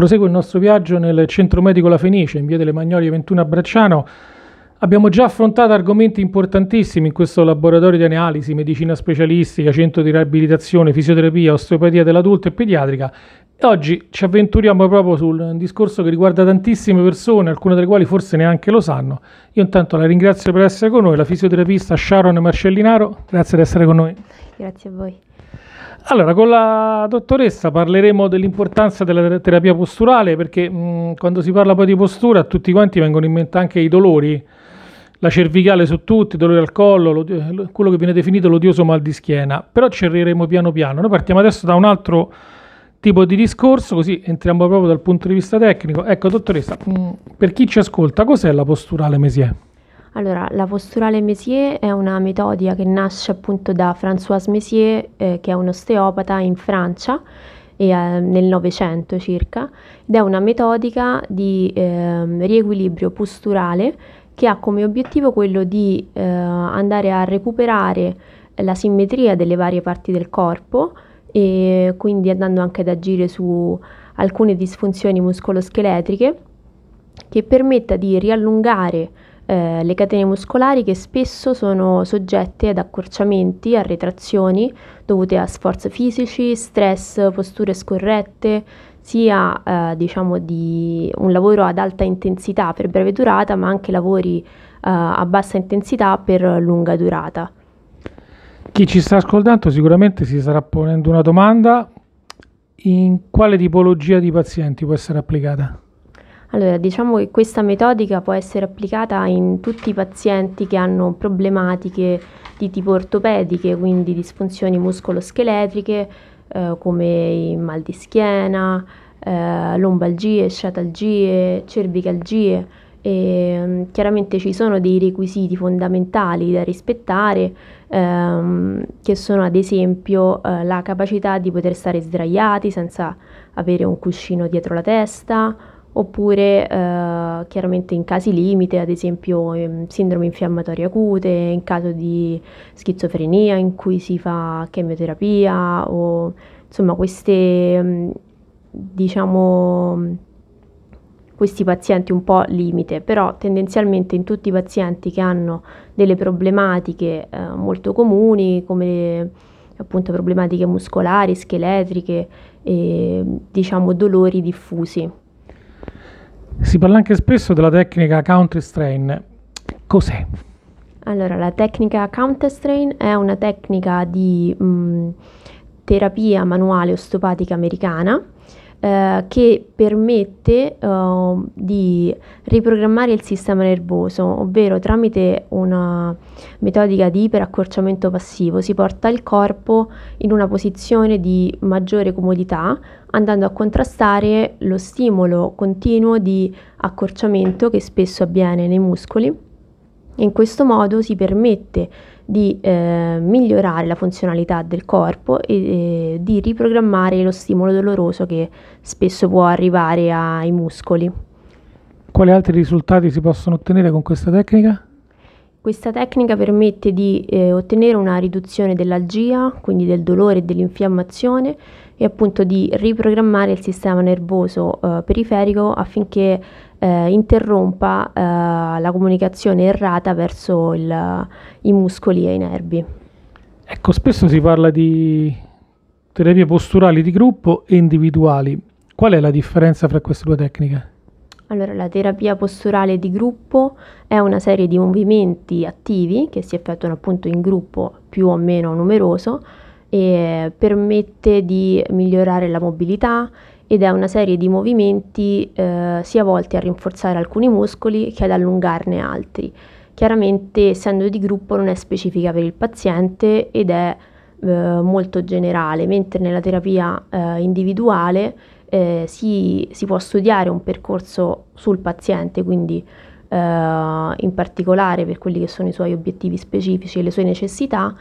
Prosegue il nostro viaggio nel centro medico La Fenice, in via delle Magnolie 21 a Bracciano. Abbiamo già affrontato argomenti importantissimi in questo laboratorio di analisi, medicina specialistica, centro di riabilitazione, fisioterapia, osteopatia dell'adulto e pediatrica. E oggi ci avventuriamo proprio su un discorso che riguarda tantissime persone, alcune delle quali forse neanche lo sanno. Io intanto la ringrazio per essere con noi, la fisioterapista Sharon Marcellinaro, grazie di essere con noi. Grazie a voi. Allora, con la dottoressa parleremo dell'importanza della terapia posturale perché mh, quando si parla poi di postura a tutti quanti vengono in mente anche i dolori, la cervicale su tutti, il dolore al collo, lo, quello che viene definito l'odioso mal di schiena, però ci arriveremo piano piano. Noi partiamo adesso da un altro tipo di discorso, così entriamo proprio dal punto di vista tecnico. Ecco, dottoressa, mh, per chi ci ascolta, cos'è la posturale Mesier? Allora, la posturale Messier è una metodica che nasce appunto da Françoise Messier, eh, che è un osteopata in Francia e, eh, nel Novecento circa, ed è una metodica di eh, riequilibrio posturale che ha come obiettivo quello di eh, andare a recuperare la simmetria delle varie parti del corpo e quindi andando anche ad agire su alcune disfunzioni muscoloscheletriche che permetta di riallungare eh, le catene muscolari che spesso sono soggette ad accorciamenti, a retrazioni dovute a sforzi fisici, stress, posture scorrette, sia eh, diciamo di un lavoro ad alta intensità per breve durata, ma anche lavori eh, a bassa intensità per lunga durata. Chi ci sta ascoltando sicuramente si starà ponendo una domanda in quale tipologia di pazienti può essere applicata? Allora, diciamo che questa metodica può essere applicata in tutti i pazienti che hanno problematiche di tipo ortopediche, quindi disfunzioni muscoloscheletriche eh, come mal di schiena, eh, lombalgie, sciatalgie, cervicalgie. E, mm, chiaramente ci sono dei requisiti fondamentali da rispettare ehm, che sono ad esempio eh, la capacità di poter stare sdraiati senza avere un cuscino dietro la testa oppure eh, chiaramente in casi limite, ad esempio ehm, sindrome infiammatorie acute, in caso di schizofrenia in cui si fa chemioterapia o insomma queste mm, diciamo questi pazienti un po' limite, però tendenzialmente in tutti i pazienti che hanno delle problematiche eh, molto comuni come appunto problematiche muscolari, scheletriche e ehm, diciamo dolori diffusi. Si parla anche spesso della tecnica counter strain. Cos'è? Allora, la tecnica counter strain è una tecnica di mh, mm, terapia manuale osteopatica americana eh, che permette eh, di riprogrammare il sistema nervoso, ovvero tramite una metodica di iperaccorciamento passivo si porta il corpo in una posizione di maggiore comodità andando a contrastare lo stimolo continuo di accorciamento che spesso avviene nei muscoli in questo modo si permette di eh, migliorare la funzionalità del corpo e eh, di riprogrammare lo stimolo doloroso che spesso può arrivare ai muscoli. Quali altri risultati si possono ottenere con questa tecnica? Questa tecnica permette di eh, ottenere una riduzione dell'algia, quindi del dolore e dell'infiammazione e appunto di riprogrammare il sistema nervoso eh, periferico affinché eh, interrompa eh, la comunicazione errata verso il, i muscoli e i nervi. Ecco, spesso si parla di terapie posturali di gruppo e individuali. Qual è la differenza fra queste due tecniche? Allora, la terapia posturale di gruppo è una serie di movimenti attivi che si effettuano appunto in gruppo più o meno numeroso e permette di migliorare la mobilità ed è una serie di movimenti eh, sia volti a rinforzare alcuni muscoli che ad allungarne altri. Chiaramente essendo di gruppo non è specifica per il paziente ed è eh, molto generale, mentre nella terapia eh, individuale eh, si, si, può studiare un percorso sul paziente, quindi eh, in particolare per quelli che sono i suoi obiettivi specifici e le sue necessità,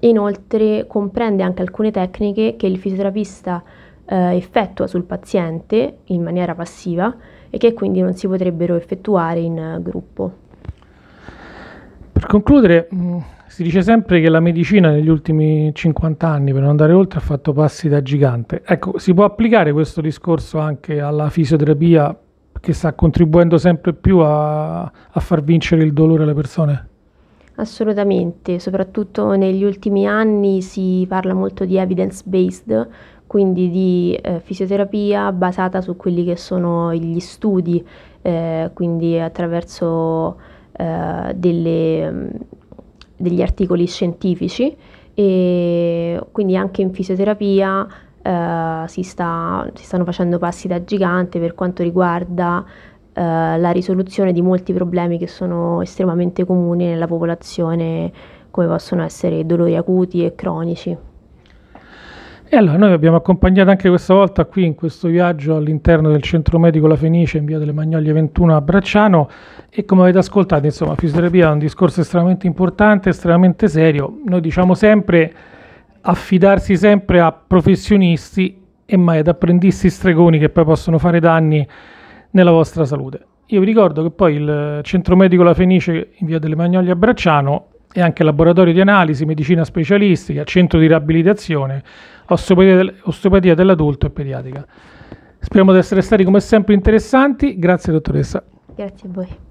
e inoltre comprende anche alcune tecniche che il fisioterapista eh, effettua sul paziente in maniera passiva e che quindi non si potrebbero effettuare in eh, gruppo. Per concludere, mh, mm, si dice sempre che la medicina negli ultimi 50 anni, per non andare oltre, ha fatto passi da gigante. Ecco, si può applicare questo discorso anche alla fisioterapia che sta contribuendo sempre più a, a far vincere il dolore alle persone? Assolutamente, soprattutto negli ultimi anni si parla molto di evidence based, quindi di eh, fisioterapia basata su quelli che sono gli studi, eh, quindi attraverso eh, delle, mm, degli articoli scientifici e quindi anche in fisioterapia eh, si, sta, si, stanno facendo passi da gigante per quanto riguarda eh, la risoluzione di molti problemi che sono estremamente comuni nella popolazione come possono essere dolori acuti e cronici. E allora noi abbiamo accompagnato anche questa volta qui in questo viaggio all'interno del centro medico La Fenice in via delle Magnoglie 21 a Bracciano e come avete ascoltato insomma fisioterapia è un discorso estremamente importante, estremamente serio, noi diciamo sempre affidarsi sempre a professionisti e mai ad apprendisti stregoni che poi possono fare danni nella vostra salute. Io vi ricordo che poi il centro medico La Fenice in via delle Magnoglie a Bracciano e anche laboratorio di analisi, medicina specialistica, centro di riabilitazione, osteopatia, dell'adulto e pediatrica. Speriamo di essere stati come sempre interessanti. Grazie dottoressa. Grazie a voi.